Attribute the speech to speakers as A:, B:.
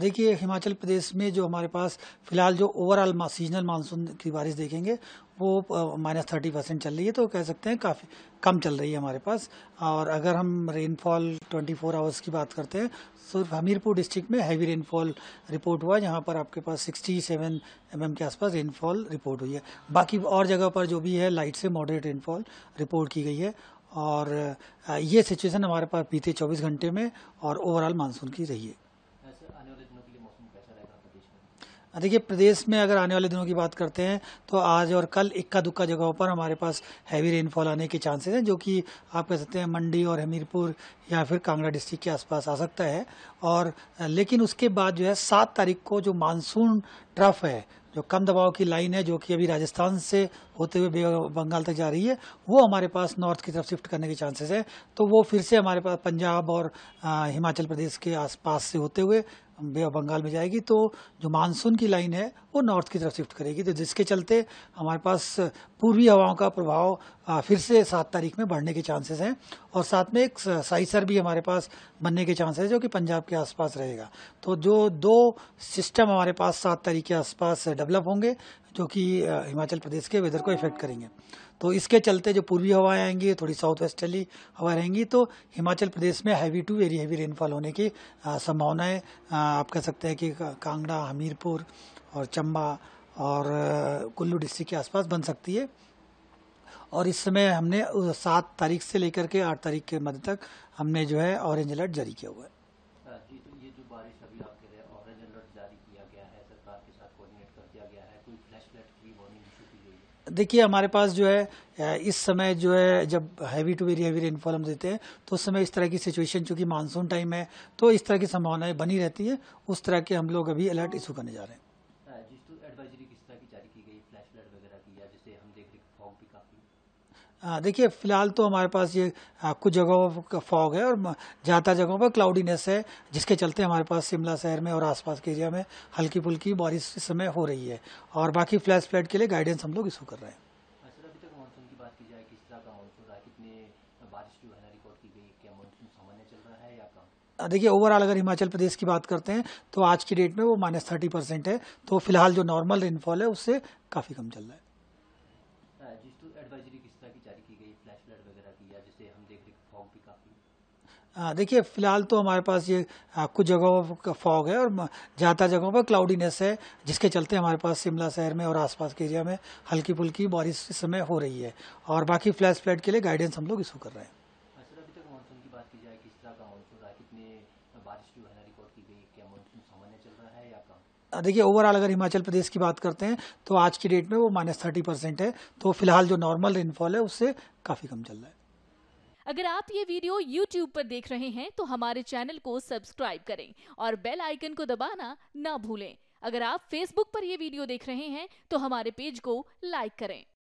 A: देखिए हिमाचल प्रदेश में जो हमारे पास फिलहाल जो ओवरऑल सीजनल मानसून की बारिश देखेंगे वो माइनस थर्टी परसेंट चल रही है तो कह सकते हैं काफ़ी कम चल रही है हमारे पास और अगर हम रेनफॉल ट्वेंटी फोर आवर्स की बात करते हैं तो सिर्फ हमीरपुर डिस्ट्रिक्ट में हैवी रेनफॉल रिपोर्ट हुआ जहाँ पर आपके पास सिक्सटी सेवन mm के आसपास रेनफॉल रिपोर्ट हुई है बाकी और जगह पर जो भी है लाइट से मॉडरेट रेनफॉल रिपोर्ट की गई है और ये सिचुएशन हमारे पास बीते चौबीस घंटे में और ओवरऑल मानसून की रही है हाँ, देखिए प्रदेश में अगर आने वाले दिनों की बात करते हैं तो आज और कल इक्का दुक्का जगहों पर हमारे पास हैवी रेनफॉल आने के चांसेस हैं जो कि आप कह सकते हैं मंडी और हमीरपुर या फिर कांगड़ा डिस्ट्रिक्ट के आसपास आ सकता है और लेकिन उसके बाद जो है सात तारीख को जो मानसून ट्रफ है जो कम दबाव की लाइन है जो कि अभी राजस्थान से होते हुए बंगाल तक जा रही है वो हमारे पास नॉर्थ की तरफ शिफ्ट करने के चांसेस है तो वो फिर से हमारे पास पंजाब और हिमाचल प्रदेश के आसपास से होते हुए बे ऑफ बंगाल में जाएगी तो जो मानसून की लाइन है वो नॉर्थ की तरफ शिफ्ट करेगी तो जिसके चलते हमारे पास पूर्वी हवाओं का प्रभाव फिर से सात तारीख में बढ़ने के चांसेस हैं और साथ में एक साइसर भी हमारे पास बनने के चांसेस जो कि पंजाब के आसपास रहेगा तो जो दो सिस्टम हमारे पास सात तारीख के आसपास डेवलप होंगे जो कि हिमाचल प्रदेश के वेदर को इफेक्ट करेंगे तो इसके चलते जो पूर्वी हवाएं आएंगी थोड़ी साउथ वेस्टर्ली हवा रहेंगी तो हिमाचल प्रदेश में heavy to very heavy rainfall होने की संभावनाएं आप कह सकते हैं कि कांगड़ा हमीरपुर और चंबा और कुल्लू डिस्ट्रिक्ट के आसपास बन सकती है और इस समय हमने सात तारीख से लेकर के आठ तारीख के मध्य तक हमने जो है ऑरेंज अलर्ट जारी किया हुआ है देखिए हमारे पास जो है इस समय जो है जब heavy to very heavy rainfall हम देते हैं तो उस समय इस तरह की सिचुएशन चूंकि मानसून टाइम है तो इस तरह की संभावनाएं बनी रहती है उस तरह के हम लोग अभी अलर्ट इशू करने जा रहे हैं देखिए फिलहाल तो हमारे पास ये कुछ जगहों का फॉग है और ज़्यादातर जगहों पर क्लाउडीनेस है जिसके चलते हमारे पास शिमला शहर में और आसपास के एरिया में हल्की फुल्की बारिश इस समय हो रही है और बाकी फ्लैश फ्लैट के लिए गाइडेंस हम लोग इशू कर रहे हैं अच्छा, देखिए ओवरऑल अगर हिमाचल प्रदेश की बात करते हैं तो आज की डेट में वो माइनस थर्टी परसेंट है तो फिलहाल जो नॉर्मल रेनफॉल है उससे काफ़ी कम
B: चल रहा है किस तरह की जारी की गई फ्लैश वगैरह की या जिसे हम देख रहे फॉग भी काफी
A: हाँ, देखिए फिलहाल तो हमारे पास ये कुछ जगहों पर फॉग है और ज़्यादा जगहों पर क्लाउडीनेस है जिसके चलते हमारे पास शिमला शहर में और आसपास के एरिया में हल्की फुल्की बारिश इस समय हो रही है और बाकी फ्लैश फ्लैट के लिए गाइडेंस हम लोग इशू कर रहे हैं
B: जाए किस तरह का मानसून रहा कितने बारिश जो है रिकॉर्ड की गई क्या मानसून सामान्य चल
A: रहा है या कम देखिए ओवरऑल अगर हिमाचल प्रदेश की बात करते हैं तो आज की डेट में वो माइनस थर्टी परसेंट है तो फिलहाल जो नॉर्मल रेनफॉल है उससे काफ़ी कम चल रहा है अगर आप ये वीडियो YouTube पर देख रहे हैं तो हमारे चैनल को सब्सक्राइब करें और बेल आइकन को दबाना ना भूलें अगर आप Facebook पर यह वीडियो देख रहे हैं तो हमारे पेज को लाइक करें